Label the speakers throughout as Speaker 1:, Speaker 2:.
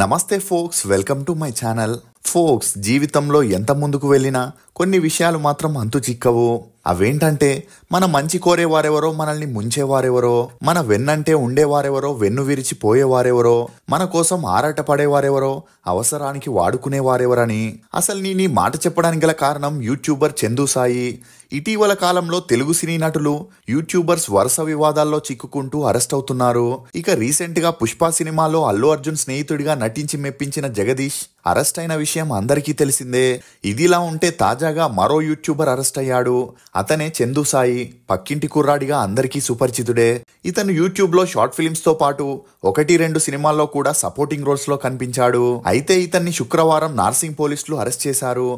Speaker 1: నమస్తే folks welcome to my channel folks జీవితంలో ఎంత ముందుకు వెళ్ళినా కొన్ని విషయాలు మాత్రం అంతు చిక్కవు అవేంటంటే మన మంచి కోరేవారెవరో మనల్ని ముంచేవారెవరో మన వెన్నంటే ఉండేవారెవరో వెన్ను విరిచి పోయేవారెవరో మన కోసం ఆరాట పడేవారెవరో అవసరానికి వాడుకునేవారెవరని అసలు నేను ఈ మాట చెప్పడానికి గల కారణం యూట్యూబర్ చందు సాయి ఇటీవల కాలంలో తెలుగు సినీ నటులు యూట్యూబర్స్ వరుస వివాదాల్లో చిక్కుకుంటూ అరెస్ట్ అవుతున్నారు ఇక రీసెంట్ గా పుష్ప సినిమాలో అల్లు అర్జున్ స్నేహితుడిగా నటించి మెప్పించిన జగదీష్ అరెస్ట్ అయిన విషయం అందరికీ తెలిసిందే ఇదిలా ఉంటే తాజాగా మరో యూట్యూబర్ అరెస్ట్ అయ్యాడు అతనే చందు సాయి పక్కింటి కుర్రాడిగా అందరికీ సుపరిచితుడే ఇతను యూట్యూబ్లో షార్ట్ తో పాటు ఒకటి రెండు సినిమాల్లో కూడా సపోర్టింగ్ రోల్స్లో కనిపించాడు అయితే ఇతన్ని శుక్రవారం నార్సింగ్ పోలీసులు అరెస్ట్ చేశారు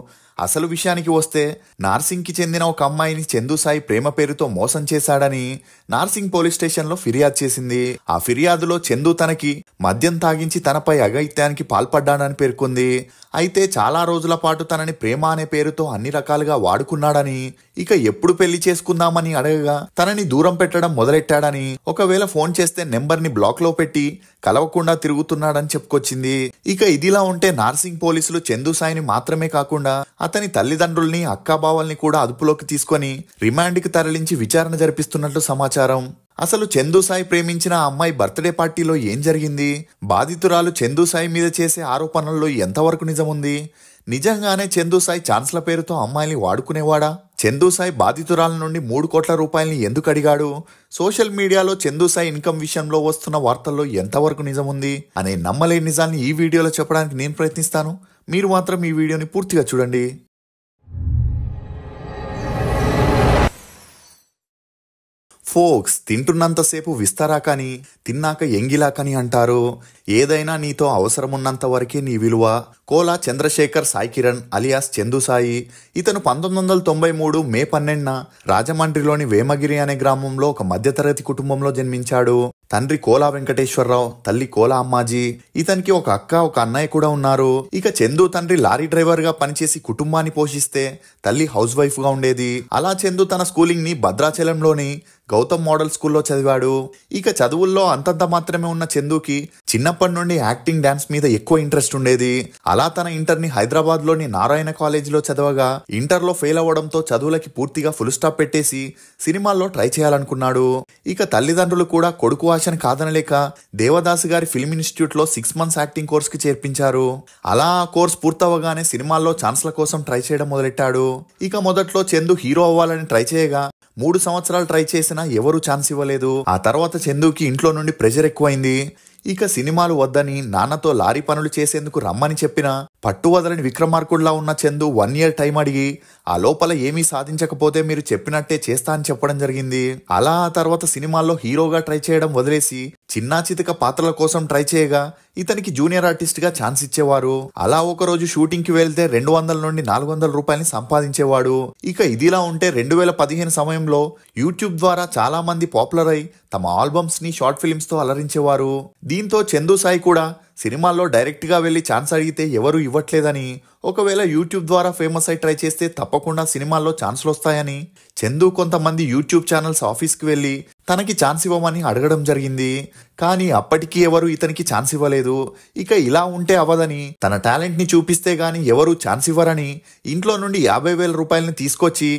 Speaker 1: అసలు విషయానికి వస్తే నార్సింగ్కి చెందిన ఒక అమ్మాయిని చందుసాయి ప్రేమ పేరుతో మోసం చేశాడని నార్సింగ్ పోలీస్ స్టేషన్లో ఫిర్యాదు చేసింది ఆ ఫిర్యాదులో చందు తనకి మద్యం తాగించి తనపై అగైత్యానికి పాల్పడ్డాడని పేర్కొంది అయితే చాలా రోజుల పాటు తనని ప్రేమ అనే పేరుతో అన్ని రకాలుగా వాడుకున్నాడని ఇక ఎప్పుడు పెళ్లి చేసుకుందామని అడగగా తనని దూరం పెట్టడం మొదలెట్టాడని ఒకవేళ ఫోన్ చేస్తే నెంబర్ని బ్లాక్లో పెట్టి కలవకుండా తిరుగుతున్నాడని చెప్పుకొచ్చింది ఇక ఇదిలా ఉంటే నార్సింగ్ పోలీసులు చందు సాయిని మాత్రమే కాకుండా అతని తల్లిదండ్రుల్ని అక్కాబావల్ని కూడా అదుపులోకి తీసుకొని రిమాండ్కి తరలించి విచారణ జరిపిస్తున్నట్లు సమాచారం అసలు సాయి ప్రేమించిన అమ్మాయి బర్త్డే పార్టీలో ఏం జరిగింది బాధితురాలు సాయి మీద చేసే ఆరోపణల్లో ఎంతవరకు నిజముంది నిజంగానే సాయి ఛాన్స్ల పేరుతో అమ్మాయిని వాడుకునేవాడా సాయి బాధితురాల నుండి మూడు కోట్ల రూపాయల్ని ఎందుకు అడిగాడు సోషల్ మీడియాలో సాయి ఇన్కమ్ విషయంలో వస్తున్న వార్తల్లో ఎంతవరకు నిజముంది అనే నమ్మలేని నిజాన్ని ఈ వీడియోలో చెప్పడానికి నేను ప్రయత్నిస్తాను మీరు మాత్రం ఈ వీడియోని పూర్తిగా చూడండి ఫోక్స్ తింటున్నంతసేపు విస్తారా కానీ తిన్నాక ఎంగిలా కాని అంటారు ఏదైనా నీతో అవసరమున్నంత వరకే నీ విలువ కోలా చంద్రశేఖర్ సాయి కిరణ్ అలియాస్ చందు సాయి ఇతను పంతొమ్మిది వందల తొంభై మూడు మే పన్నెండున రాజమండ్రిలోని వేమగిరి అనే గ్రామంలో ఒక మధ్యతరగతి కుటుంబంలో జన్మించాడు తండ్రి కోలా వెంకటేశ్వరరావు తల్లి కోలా అమ్మాజీ ఇతనికి ఒక అక్క ఒక అన్నయ్య కూడా ఉన్నారు ఇక చందు తండ్రి లారీ డ్రైవర్ గా పనిచేసి కుటుంబాన్ని పోషిస్తే తల్లి హౌస్ వైఫ్ గా ఉండేది అలా చందు తన స్కూలింగ్ ని భద్రాచలంలోని గౌతమ్ మోడల్ స్కూల్లో చదివాడు ఇక చదువుల్లో అంతంత మాత్రమే ఉన్న చందుకి చిన్నప్పటి నుండి యాక్టింగ్ డ్యాన్స్ మీద ఎక్కువ ఇంట్రెస్ట్ ఉండేది అలా తన ఇంటర్ని హైదరాబాద్లోని నారాయణ కాలేజీలో చదవగా ఇంటర్లో ఫెయిల్ అవ్వడంతో చదువులకి పూర్తిగా ఫుల్ స్టాప్ పెట్టేసి సినిమాల్లో ట్రై చేయాలనుకున్నాడు ఇక తల్లిదండ్రులు కూడా కొడుకు ఆశను కాదనలేక దేవదాసు గారి ఫిల్మ్ ఇన్స్టిట్యూట్లో సిక్స్ మంత్స్ యాక్టింగ్ కోర్స్కి చేర్పించారు అలా ఆ కోర్స్ పూర్తవగానే సినిమాల్లో ఛాన్స్ల కోసం ట్రై చేయడం మొదలెట్టాడు ఇక మొదట్లో చందు హీరో అవ్వాలని ట్రై చేయగా మూడు సంవత్సరాలు ట్రై చేసినా ఎవరు ఛాన్స్ ఇవ్వలేదు ఆ తర్వాత చందుకి ఇంట్లో నుండి ప్రెషర్ ఎక్కువైంది ఇక సినిమాలు వద్దని నాన్నతో లారీ పనులు చేసేందుకు రమ్మని చెప్పినా పట్టు వదలని విక్రమార్కుడిలా ఉన్న చందు వన్ ఇయర్ టైం అడిగి ఆ లోపల ఏమీ సాధించకపోతే మీరు చెప్పినట్టే చేస్తా అని చెప్పడం జరిగింది అలా ఆ తర్వాత సినిమాల్లో హీరోగా ట్రై చేయడం వదిలేసి చిన్నా చితక పాత్రల కోసం ట్రై చేయగా ఇతనికి జూనియర్ ఆర్టిస్ట్ గా ఛాన్స్ ఇచ్చేవారు అలా ఒకరోజు షూటింగ్ కి వెళ్తే రెండు వందల నుండి నాలుగు వందల రూపాయలని సంపాదించేవాడు ఇక ఇదిలా ఉంటే రెండు వేల పదిహేను సమయంలో యూట్యూబ్ ద్వారా చాలా మంది పాపులర్ అయి తమ ఆల్బమ్స్ ని షార్ట్ ఫిల్మ్స్ తో అలరించేవారు దీంతో చందు సాయి కూడా సినిమాల్లో డైరెక్ట్గా వెళ్ళి ఛాన్స్ అడిగితే ఎవరూ ఇవ్వట్లేదని ఒకవేళ యూట్యూబ్ ద్వారా ఫేమస్ అయి ట్రై చేస్తే తప్పకుండా సినిమాల్లో ఛాన్సులు వస్తాయని చందు కొంతమంది యూట్యూబ్ ఛానల్స్ ఆఫీస్కి వెళ్ళి తనకి ఛాన్స్ ఇవ్వమని అడగడం జరిగింది కానీ అప్పటికీ ఎవరు ఇతనికి ఛాన్స్ ఇవ్వలేదు ఇక ఇలా ఉంటే అవ్వదని తన టాలెంట్ని చూపిస్తే గాని ఎవరు ఛాన్స్ ఇవ్వరని ఇంట్లో నుండి యాభై వేల రూపాయలని తీసుకొచ్చి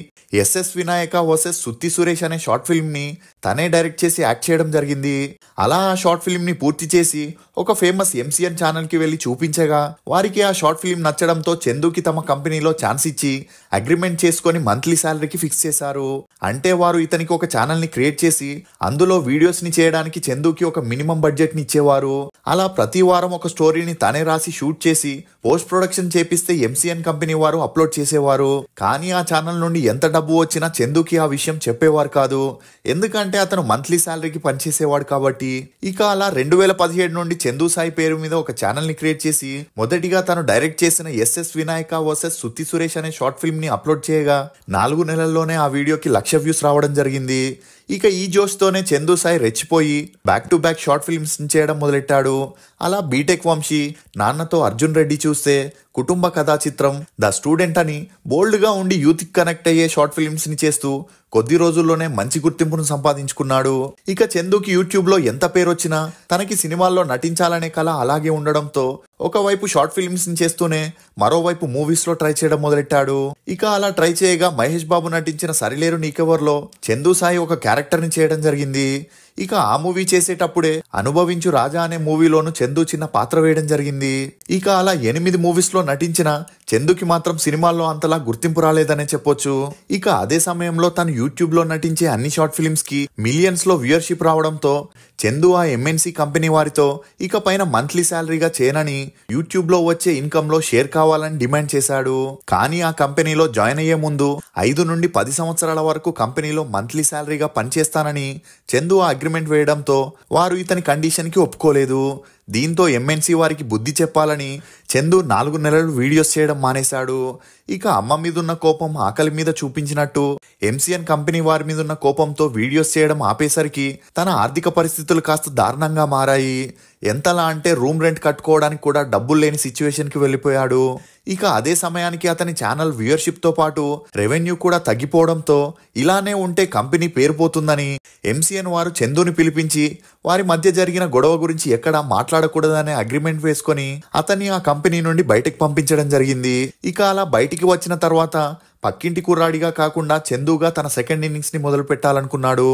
Speaker 1: ఎస్ఎస్ వినాయక వర్సెస్ సుత్తి సురేష్ అనే షార్ట్ ఫిల్మ్ని తనే డైరెక్ట్ చేసి యాక్ట్ చేయడం జరిగింది అలా ఆ షార్ట్ ఫిల్మ్ని పూర్తి చేసి ఒక ఫేమస్ ఎంసీఎన్ ఛానల్కి వెళ్ళి చూపించగా వారికి ఆ షార్ట్ ఫిల్మ్ నచ్చడంతో చందుకి తమ కంపెనీలో ఛాన్స్ ఇచ్చి అగ్రిమెంట్ చేసుకొని మంత్లీ శాలరీకి ఫిక్స్ చేశారు అంటే వారు ఇతనికి ఒక ఛానల్ని క్రియేట్ చేసి అందులో వీడియోస్ని చేయడానికి చందుకి ఒక మినిమం బడ్జెట్ని ఇచ్చేవారు అలా ప్రతి వారం ఒక స్టోరీని తానే రాసి షూట్ చేసి పోస్ట్ ప్రొడక్షన్ చేపిస్తే ఎంసీఎన్ కంపెనీ వారు అప్లోడ్ చేసేవారు కానీ ఆ ఛానల్ నుండి ఎంత డబ్బు వచ్చినా చందుకి ఆ విషయం చెప్పేవారు కాదు ఎందుకంటే అతను మంత్లీ శాలరీకి పనిచేసేవాడు కాబట్టి ఇక అలా రెండు వేల పదిహేడు నుండి చందు సాయి పేరు మీద ఒక ఛానల్ని క్రియేట్ చేసి మొదటిగా తను డైరెక్ట్ చేసిన ఎస్ఎస్ వర్సెస్ వినాయక వర్సెస్ సుత్తి సురేష్ అనే షార్ట్ ఫిల్మ్ ని అప్లోడ్ చేయగా నాలుగు నెలల్లోనే ఆ వీడియోకి లక్ష వ్యూస్ రావడం జరిగింది ఇక ఈ జోష్ తోనే చందు సాయి రెచ్చిపోయి back to back short films చేయడం మొదలెట్టాడు అలా బీటెక్ వంశీ నాన్నతో అర్జున్ రెడ్డి చూస్తే కుటుంబ కథా చిత్రం ద స్టూడెంట్ అని బోల్డ్గా ఉండి యూత్ కనెక్ట్ అయ్యే షార్ట్ ఫిల్మ్స్ ని చేస్తూ కొద్ది రోజుల్లోనే మంచి గుర్తింపును సంపాదించుకున్నాడు ఇక చందుకి లో ఎంత పేరు వచ్చినా తనకి సినిమాల్లో నటించాలనే కళ అలాగే ఉండడంతో ఒకవైపు షార్ట్ ఫిల్మ్స్ని చేస్తూనే మరోవైపు మూవీస్లో ట్రై చేయడం మొదలెట్టాడు ఇక అలా ట్రై చేయగా మహేష్ బాబు నటించిన సరిలేరు నీకెవర్లో చందు సాయి ఒక క్యారెక్టర్ని చేయడం జరిగింది ఇక ఆ మూవీ చేసేటప్పుడే అనుభవించు రాజా అనే మూవీలోను చందు చిన్న పాత్ర వేయడం జరిగింది ఇక అలా ఎనిమిది మూవీస్ లో నటించిన చందుకి మాత్రం సినిమాల్లో అంతలా గుర్తింపు రాలేదనే చెప్పొచ్చు ఇక అదే సమయంలో తను యూట్యూబ్ లో నటించే అన్ని షార్ట్ కి మిలియన్స్ లో వ్యూయర్షిప్ రావడంతో చందు ఆ ఎంఎన్సీ కంపెనీ వారితో ఇక పైన మంత్లీ శాలరీగా చేయనని యూట్యూబ్ లో వచ్చే ఇన్కమ్ లో షేర్ కావాలని డిమాండ్ చేశాడు కానీ ఆ కంపెనీలో జాయిన్ అయ్యే ముందు ఐదు నుండి పది సంవత్సరాల వరకు కంపెనీలో మంత్లీ శాలరీగా పనిచేస్తానని చందు ఆ అగ్రిమెంట్ వేయడంతో వారు ఇతని కండిషన్కి ఒప్పుకోలేదు దీంతో ఎంఎన్సీ వారికి బుద్ధి చెప్పాలని చందు నాలుగు నెలలు వీడియోస్ చేయడం మానేశాడు ఇక అమ్మ మీదున్న కోపం ఆకలి మీద చూపించినట్టు ఎంసీఎన్ కంపెనీ వారి మీద ఉన్న కోపంతో వీడియోస్ చేయడం ఆపేసరికి తన ఆర్థిక పరిస్థితులు కాస్త దారుణంగా మారాయి ఎంతలా అంటే రూమ్ రెంట్ కట్టుకోవడానికి కూడా డబ్బులు లేని సిచ్యువేషన్కి వెళ్ళిపోయాడు ఇక అదే సమయానికి అతని ఛానల్ వ్యూయర్షిప్తో పాటు రెవెన్యూ కూడా తగ్గిపోవడంతో ఇలానే ఉంటే కంపెనీ పేరు పోతుందని ఎంసీఎన్ వారు చందుని పిలిపించి వారి మధ్య జరిగిన గొడవ గురించి ఎక్కడా మాట్లాడకూడదనే అగ్రిమెంట్ వేసుకొని అతన్ని ఆ కంపెనీ నుండి బయటకు పంపించడం జరిగింది ఇక అలా బయటికి వచ్చిన తర్వాత పక్కింటి కుర్రాడిగా కాకుండా చందుగా తన సెకండ్ ఇన్నింగ్స్ని మొదలు పెట్టాలనుకున్నాడు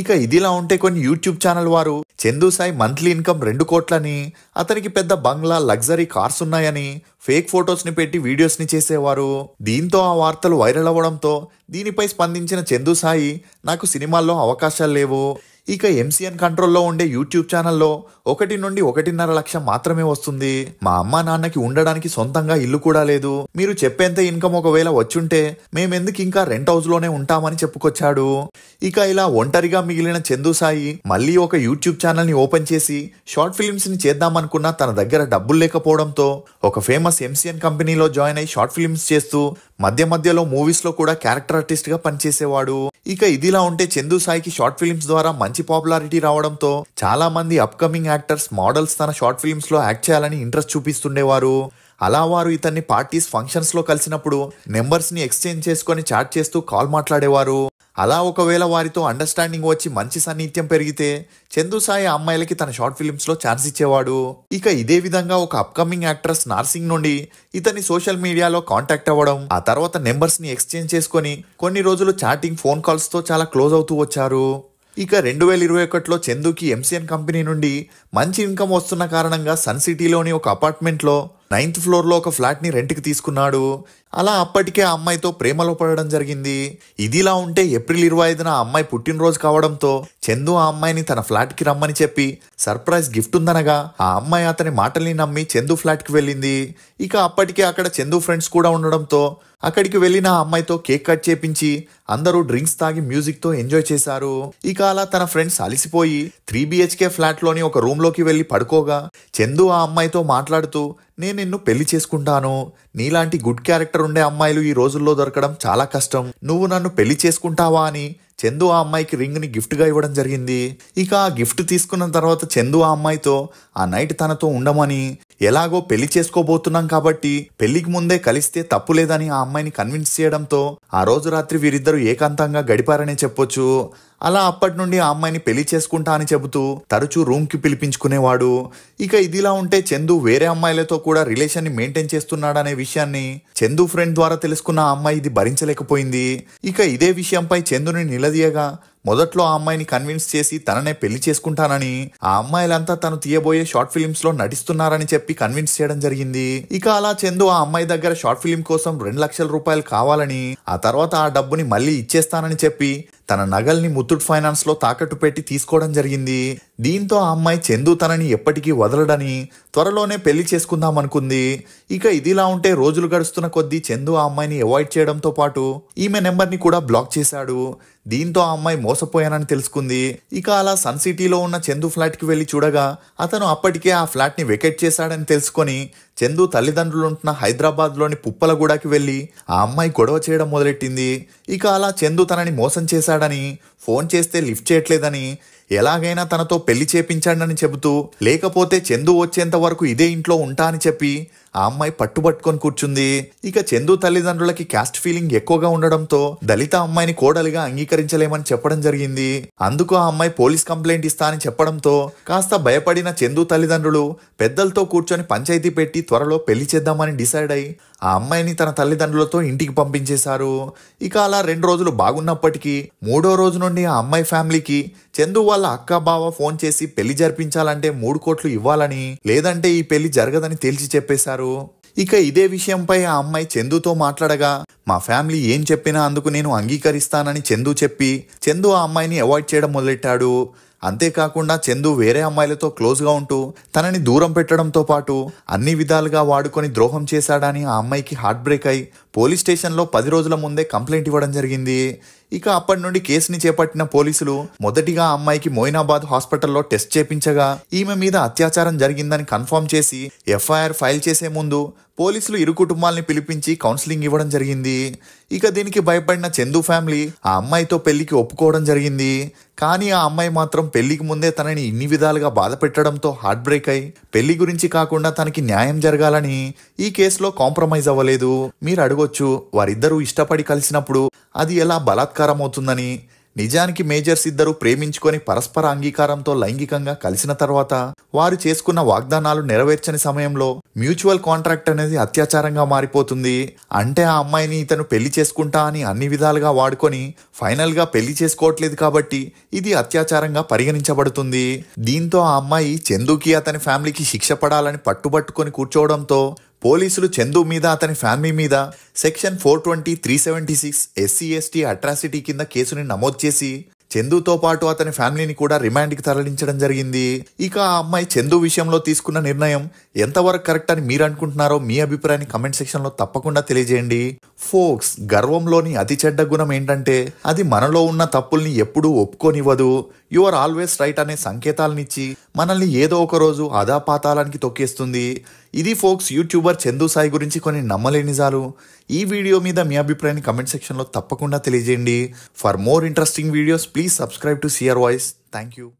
Speaker 1: ఇక ఇదిలా ఉంటే కొన్ని యూట్యూబ్ ఛానల్ వారు చందు సాయి మంత్లీ ఇన్కమ్ రెండు కోట్లని అతనికి పెద్ద బంగ్లా లగ్జరీ కార్స్ ఉన్నాయని ఫేక్ ని పెట్టి వీడియోస్ని చేసేవారు దీంతో ఆ వార్తలు వైరల్ అవ్వడంతో దీనిపై స్పందించిన చందు సాయి నాకు సినిమాల్లో అవకాశాలు లేవు ఇక ఎంసీఎన్ కంట్రోల్లో ఉండే యూట్యూబ్ ఛానల్లో ఒకటి నుండి ఒకటిన్నర లక్ష మాత్రమే వస్తుంది మా అమ్మ నాన్నకి ఉండడానికి సొంతంగా ఇల్లు కూడా లేదు మీరు చెప్పేంత ఇన్కమ్ ఒకవేళ వచ్చుంటే మేమెందుకు ఇంకా రెంట్ హౌస్ లోనే ఉంటామని చెప్పుకొచ్చాడు ఇక ఇలా ఒంటరిగా మిగిలిన చందు సాయి మళ్ళీ ఒక యూట్యూబ్ ఛానల్ ని ఓపెన్ చేసి షార్ట్ ఫిల్మ్స్ ని చేద్దామనుకున్న తన దగ్గర డబ్బులు లేకపోవడంతో ఒక ఫేమస్ ఎంసీఎన్ కంపెనీలో జాయిన్ అయి షార్ట్ ఫిల్మ్స్ చేస్తూ మధ్య మధ్యలో మూవీస్ లో కూడా క్యారెక్టర్ ఆర్టిస్ట్ గా పనిచేసేవాడు ఇక ఇదిలా ఉంటే చందు సాయికి షార్ట్ ఫిల్మ్స్ ద్వారా మంచి పాపులారిటీ రావడంతో చాలా మంది అప్కమింగ్ యాక్టర్స్ మోడల్స్ తన షార్ట్ ఫిల్మ్స్ లో యాక్ట్ చేయాలని ఇంట్రెస్ట్ చూపిస్తుండేవారు అలా వారు ఇతన్ని పార్టీస్ ఫంక్షన్స్ లో కలిసినప్పుడు నెంబర్స్ ని ఎక్స్చేంజ్ చేసుకొని చాట్ చేస్తూ కాల్ మాట్లాడేవారు అలా ఒకవేళ వారితో అండర్స్టాండింగ్ వచ్చి మంచి సాన్నిహిత్యం పెరిగితే చందు సాయి అమ్మాయిలకి తన షార్ట్ ఫిలిమ్స్లో ఛాన్స్ ఇచ్చేవాడు ఇక ఇదే విధంగా ఒక అప్కమింగ్ యాక్ట్రెస్ నార్సింగ్ నుండి ఇతని సోషల్ మీడియాలో కాంటాక్ట్ అవ్వడం ఆ తర్వాత నెంబర్స్ని ఎక్స్చేంజ్ చేసుకొని కొన్ని రోజులు చాటింగ్ ఫోన్ కాల్స్తో చాలా క్లోజ్ అవుతూ వచ్చారు ఇక రెండు వేల ఇరవై ఒకటిలో చందుకి ఎంసీఎన్ కంపెనీ నుండి మంచి ఇన్కమ్ వస్తున్న కారణంగా సన్ సిటీలోని ఒక అపార్ట్మెంట్లో నైన్త్ ఫ్లోర్లో ఒక ఫ్లాట్ని రెంట్కి తీసుకున్నాడు అలా అప్పటికే ఆ అమ్మాయితో ప్రేమలో పడడం జరిగింది ఇదిలా ఉంటే ఏప్రిల్ ఇరవై ఐదున ఆ అమ్మాయి పుట్టినరోజు కావడంతో చందు ఆ అమ్మాయిని తన ఫ్లాట్కి రమ్మని చెప్పి సర్ప్రైజ్ గిఫ్ట్ ఉందనగా ఆ అమ్మాయి అతని మాటల్ని నమ్మి చందు ఫ్లాట్కి వెళ్ళింది ఇక అప్పటికే అక్కడ చందు ఫ్రెండ్స్ కూడా ఉండడంతో అక్కడికి వెళ్ళిన ఆ అమ్మాయితో కేక్ కట్ చేపించి అందరూ డ్రింక్స్ తాగి మ్యూజిక్తో ఎంజాయ్ చేశారు ఇక అలా తన ఫ్రెండ్స్ అలిసిపోయి త్రీ బిహెచ్కే ఫ్లాట్లోని ఒక రూమ్లోకి వెళ్ళి పడుకోగా చందు ఆ అమ్మాయితో మాట్లాడుతూ నేను నిన్ను పెళ్లి చేసుకుంటాను నీలాంటి గుడ్ క్యారెక్టర్ ఉండే అమ్మాయిలు ఈ రోజుల్లో దొరకడం చాలా కష్టం నువ్వు నన్ను పెళ్లి చేసుకుంటావా అని చందు ఆ అమ్మాయికి రింగ్ని గిఫ్ట్గా ఇవ్వడం జరిగింది ఇక ఆ గిఫ్ట్ తీసుకున్న తర్వాత చందు ఆ అమ్మాయితో ఆ నైట్ తనతో ఉండమని ఎలాగో పెళ్లి చేసుకోబోతున్నాం కాబట్టి పెళ్లికి ముందే కలిస్తే తప్పు లేదని ఆ అమ్మాయిని కన్విన్స్ చేయడంతో ఆ రోజు రాత్రి వీరిద్దరూ ఏకాంతంగా గడిపారనే చెప్పొచ్చు అలా అప్పటి నుండి ఆ అమ్మాయిని పెళ్లి చేసుకుంటా అని చెబుతూ తరచూ రూమ్కి పిలిపించుకునేవాడు ఇక ఇదిలా ఉంటే చందు వేరే అమ్మాయిలతో కూడా రిలేషన్ని మెయింటైన్ చేస్తున్నాడనే విషయాన్ని చందు ఫ్రెండ్ ద్వారా తెలుసుకున్న ఆ అమ్మాయి ఇది భరించలేకపోయింది ఇక ఇదే విషయంపై చందుని నిలదీయగా మొదట్లో ఆ అమ్మాయిని కన్విన్స్ చేసి తననే పెళ్లి చేసుకుంటానని ఆ అమ్మాయిలంతా తను తీయబోయే షార్ట్ ఫిలిమ్స్ లో నటిస్తున్నారని చెప్పి కన్విన్స్ చేయడం జరిగింది ఇక అలా చందు ఆ అమ్మాయి దగ్గర షార్ట్ ఫిలిం కోసం రెండు లక్షల రూపాయలు కావాలని ఆ తర్వాత ఆ డబ్బుని మళ్ళీ ఇచ్చేస్తానని చెప్పి తన నగల్ని ముత్తూట్ ఫైనాన్స్లో తాకట్టు పెట్టి తీసుకోవడం జరిగింది దీంతో ఆ అమ్మాయి చందు తనని ఎప్పటికీ వదలడని త్వరలోనే పెళ్లి చేసుకుందాం అనుకుంది ఇక ఇదిలా ఉంటే రోజులు గడుస్తున్న కొద్దీ చందు ఆ అమ్మాయిని అవాయిడ్ చేయడంతో పాటు ఈమె నెంబర్ని కూడా బ్లాక్ చేశాడు దీంతో ఆ అమ్మాయి మోసపోయానని తెలుసుకుంది ఇక అలా సన్ సిటీలో ఉన్న చందు ఫ్లాట్కి వెళ్ళి చూడగా అతను అప్పటికే ఆ ఫ్లాట్ని వెకెట్ చేశాడని తెలుసుకొని చందు తల్లిదండ్రులు ఉంటున్న హైదరాబాద్లోని పుప్పలగూడకి వెళ్ళి ఆ అమ్మాయి గొడవ చేయడం మొదలెట్టింది ఇక అలా చందు తనని మోసం చేశాడని ఫోన్ చేస్తే లిఫ్ట్ చేయట్లేదని ఎలాగైనా తనతో పెళ్లి చేపించాడని చెబుతూ లేకపోతే చందు వచ్చేంత వరకు ఇదే ఇంట్లో ఉంటా అని చెప్పి ఆ అమ్మాయి పట్టుబట్టుకొని కూర్చుంది ఇక చందు తల్లిదండ్రులకి క్యాస్ట్ ఫీలింగ్ ఎక్కువగా ఉండడంతో దళిత అమ్మాయిని కోడలిగా అంగీకరించలేమని చెప్పడం జరిగింది అందుకు ఆ అమ్మాయి పోలీస్ కంప్లైంట్ ఇస్తా అని చెప్పడంతో కాస్త భయపడిన చందు తల్లిదండ్రులు పెద్దలతో కూర్చొని పంచాయతీ పెట్టి త్వరలో పెళ్లి చేద్దామని డిసైడ్ అయి ఆ అమ్మాయిని తన తల్లిదండ్రులతో ఇంటికి పంపించేశారు ఇక అలా రెండు రోజులు బాగున్నప్పటికీ మూడో రోజు నుండి ఆ అమ్మాయి ఫ్యామిలీకి చందు వాళ్ళ అక్క బావ ఫోన్ చేసి పెళ్లి జరిపించాలంటే మూడు కోట్లు ఇవ్వాలని లేదంటే ఈ పెళ్లి జరగదని తేల్చి చెప్పేశారు ఇక ఇదే విషయంపై ఆ అమ్మాయి చందుతో మాట్లాడగా మా ఫ్యామిలీ ఏం చెప్పినా అందుకు నేను అంగీకరిస్తానని చందు చెప్పి చందు ఆ అమ్మాయిని అవాయిడ్ చేయడం మొదలెట్టాడు అంతేకాకుండా చందు వేరే అమ్మాయిలతో క్లోజ్గా ఉంటూ తనని దూరం పెట్టడంతో పాటు అన్ని విధాలుగా వాడుకొని ద్రోహం చేశాడని ఆ అమ్మాయికి హార్ట్ బ్రేక్ అయి పోలీస్ స్టేషన్లో పది రోజుల ముందే కంప్లైంట్ ఇవ్వడం జరిగింది ఇక అప్పటి నుండి కేసుని చేపట్టిన పోలీసులు మొదటిగా అమ్మాయికి మోయినాబాద్ హాస్పిటల్లో టెస్ట్ చేపించగా ఈమె మీద అత్యాచారం జరిగిందని కన్ఫర్మ్ చేసి ఎఫ్ఐఆర్ ఫైల్ చేసే ముందు పోలీసులు ఇరు కుటుంబాలని పిలిపించి కౌన్సిలింగ్ ఇవ్వడం జరిగింది ఇక దీనికి భయపడిన చందు ఫ్యామిలీ ఆ అమ్మాయితో పెళ్లికి ఒప్పుకోవడం జరిగింది కానీ ఆ అమ్మాయి మాత్రం పెళ్లికి ముందే తనని ఇన్ని విధాలుగా బాధ పెట్టడంతో హార్ట్ బ్రేక్ అయి పెళ్లి గురించి కాకుండా తనకి న్యాయం జరగాలని ఈ కేసులో కాంప్రమైజ్ అవ్వలేదు మీరు అడుగు జరగవచ్చు వారిద్దరూ ఇష్టపడి కలిసినప్పుడు అది ఎలా బలాత్కారం అవుతుందని నిజానికి మేజర్స్ ఇద్దరు ప్రేమించుకొని పరస్పర అంగీకారంతో లైంగికంగా కలిసిన తర్వాత వారు చేసుకున్న వాగ్దానాలు నెరవేర్చని సమయంలో మ్యూచువల్ కాంట్రాక్ట్ అనేది అత్యాచారంగా మారిపోతుంది అంటే ఆ అమ్మాయిని ఇతను పెళ్లి చేసుకుంటా అని అన్ని విధాలుగా వాడుకొని ఫైనల్గా పెళ్లి చేసుకోవట్లేదు కాబట్టి ఇది అత్యాచారంగా పరిగణించబడుతుంది దీంతో ఆ అమ్మాయి చందుకి అతని ఫ్యామిలీకి శిక్ష పడాలని పట్టుబట్టుకొని కూర్చోవడంతో పోలీసులు చందు మీద అతని ఫ్యామిలీ మీద section four twenty three seventy six SC ST atrocity కింద కేసుని నమోదు చేసి చందుతో పాటు అతని ఫ్యామిలీని కూడా రిమాండ్కి తరలించడం జరిగింది ఇక ఆ అమ్మాయి చందు విషయంలో తీసుకున్న నిర్ణయం ఎంతవరకు కరెక్ట్ అని మీరు అనుకుంటున్నారో మీ అభిప్రాయాన్ని కమెంట్ సెక్షన్లో తప్పకుండా తెలియజేయండి ఫోక్స్ గర్వంలోని అతి చెడ్డ గుణం ఏంటంటే అది మనలో ఉన్న తప్పుల్ని ఎప్పుడూ ఒప్పుకోనివ్వదు యు ఆర్ ఆల్వేస్ రైట్ అనే సంకేతాలనిచ్చి మనల్ని ఏదో ఒక రోజు అదాపాతాలానికి తొక్కేస్తుంది ఇది ఫోక్స్ యూట్యూబర్ చందు సాయి గురించి కొన్ని నమ్మలేని నిజాలు ఈ వీడియో మీద మీ అభిప్రాయాన్ని కమెంట్ సెక్షన్లో తప్పకుండా తెలియజేయండి for more interesting videos please subscribe to Seer Voice thank you